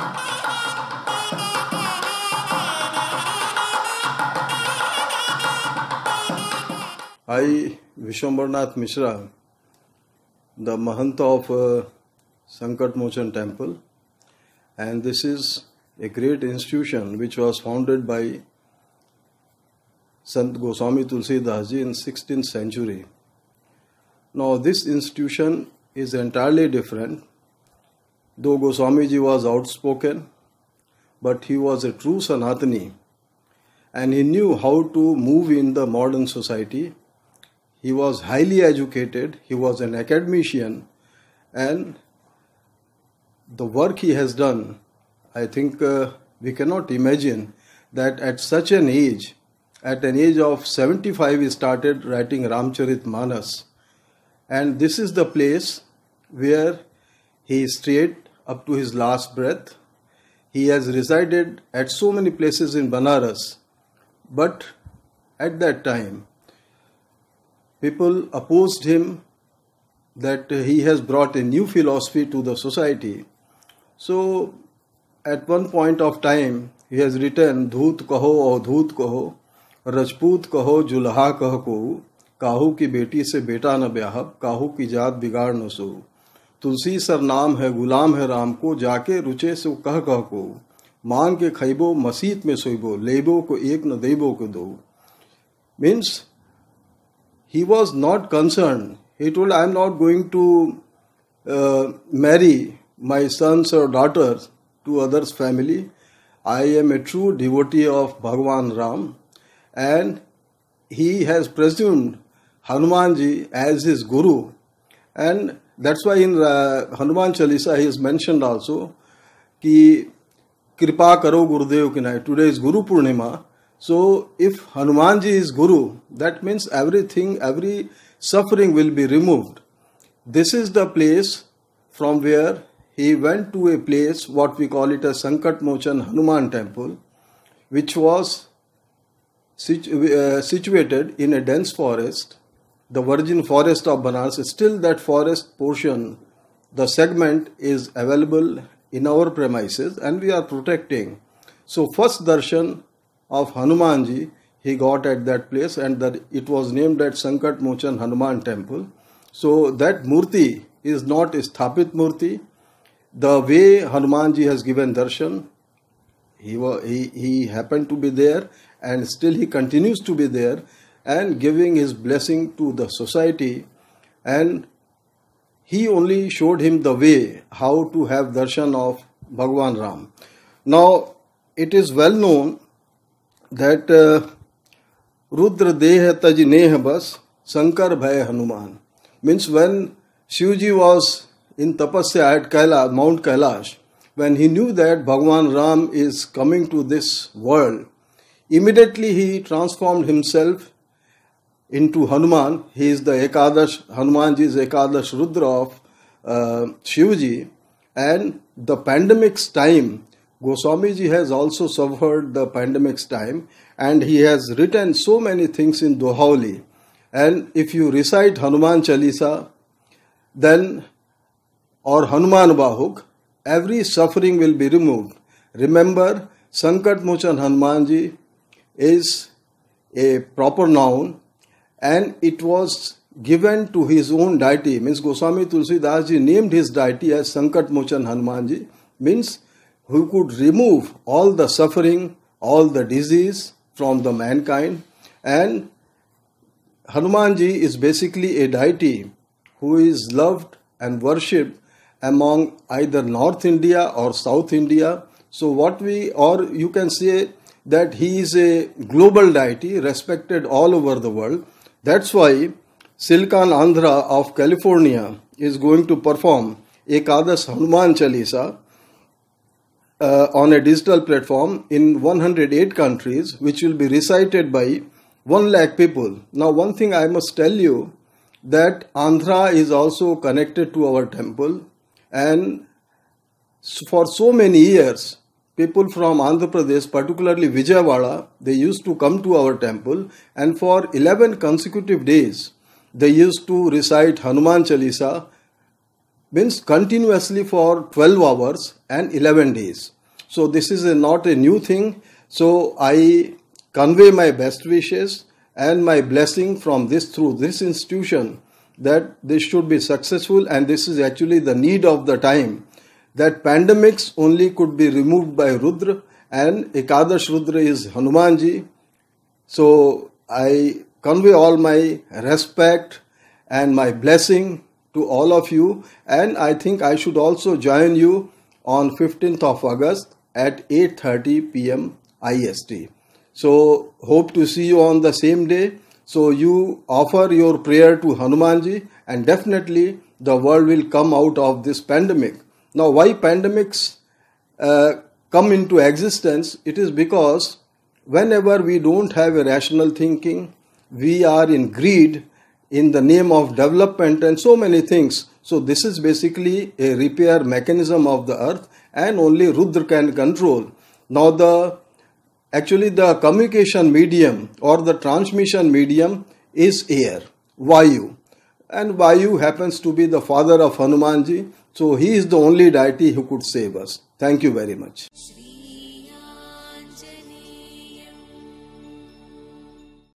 I, Vishwambarnath Mishra, the Mahant of uh, Sankat Mochan Temple, and this is a great institution which was founded by Sant Goswami Tulsidas Ji in 16th century. Now this institution is entirely different Though Goswamiji was outspoken, but he was a true Sanatani and he knew how to move in the modern society. He was highly educated, he was an academician, and the work he has done, I think uh, we cannot imagine that at such an age, at an age of 75, he started writing Ramcharit Manas. And this is the place where he stayed. up to his last breath. He has resided at so many places in Banaras, but at that time, people opposed him that he has brought a new philosophy to the society. So, at one point of time, he has written धूत कहो अवधूत कहो रजपूत कहो जुल्हा कह को काहू ki beti se beta na ब्याहब काहू ki jaat बिगाड़ na so Tulsi sir नाम है गुलाम है राम को जाके रुचे से कह कह को मांग के खैबो मसीत में सोईबो लेबो को एक न देबो को दो means he was not concern he told I am not going to marry my sons और daughters to others family I am a true devotee of Bhagwan Ram and he has presumed Hanuman ji as his guru and That's why in uh, Hanuman Chalisa he has mentioned also ki Kripa Karo Gurudev Kinai. Today is Guru Purnima. So if Hanumanji is Guru, that means everything, every suffering will be removed. This is the place from where he went to a place, what we call it a Sankat Mochan Hanuman temple, which was situ uh, situated in a dense forest the virgin forest of Banaras, still that forest portion, the segment is available in our premises and we are protecting. So first darshan of Hanumanji he got at that place and that it was named at Sankat Mochan Hanuman temple. So that murti is not a Sthapit murti. The way Hanumanji has given darshan, he, he, he happened to be there and still he continues to be there and giving his blessing to the society and he only showed him the way how to have darshan of Bhagwan Ram. Now it is well known that uh, Rudra Deha Taj Nehabas Bas Sankar Bhai Hanuman means when Shivji was in tapasya at Kailash, Mount Kailash when he knew that Bhagwan Ram is coming to this world immediately he transformed himself into Hanuman. He is the Ekadash, Hanumanji is Ekadash Rudra of uh, Shivji. And the pandemic's time, Goswamiji has also suffered the pandemic's time and he has written so many things in Dohauli. And if you recite Hanuman Chalisa, then or Hanuman Bahuk, every suffering will be removed. Remember, Sankat Mochan Hanumanji is a proper noun and it was given to his own deity. Means Goswami Tulsidas ji named his deity as Sankat Mochan Hanumanji, means who could remove all the suffering, all the disease from the mankind. And Hanumanji is basically a deity who is loved and worshipped among either North India or South India. So what we or you can say that he is a global deity respected all over the world that's why Silkan Andhra of California is going to perform Ekadas Hanuman Chalisa uh, on a digital platform in 108 countries, which will be recited by 1 lakh people. Now, one thing I must tell you that Andhra is also connected to our temple, and for so many years, people from Andhra Pradesh, particularly Vijayawada, they used to come to our temple and for 11 consecutive days, they used to recite Hanuman Chalisa, means continuously for 12 hours and 11 days. So this is a, not a new thing. So I convey my best wishes and my blessing from this through this institution that this should be successful and this is actually the need of the time that pandemics only could be removed by Rudra and Ekadash Rudra is Hanumanji. So I convey all my respect and my blessing to all of you and I think I should also join you on 15th of August at 8.30 pm IST. So hope to see you on the same day. So you offer your prayer to Hanumanji and definitely the world will come out of this pandemic. Now, why pandemics uh, come into existence? It is because whenever we don't have a rational thinking, we are in greed in the name of development and so many things. So, this is basically a repair mechanism of the earth, and only Rudra can control. Now, the actually the communication medium or the transmission medium is air, Vayu and Vayu happens to be the father of Hanumanji, so he is the only deity who could save us. Thank you very much.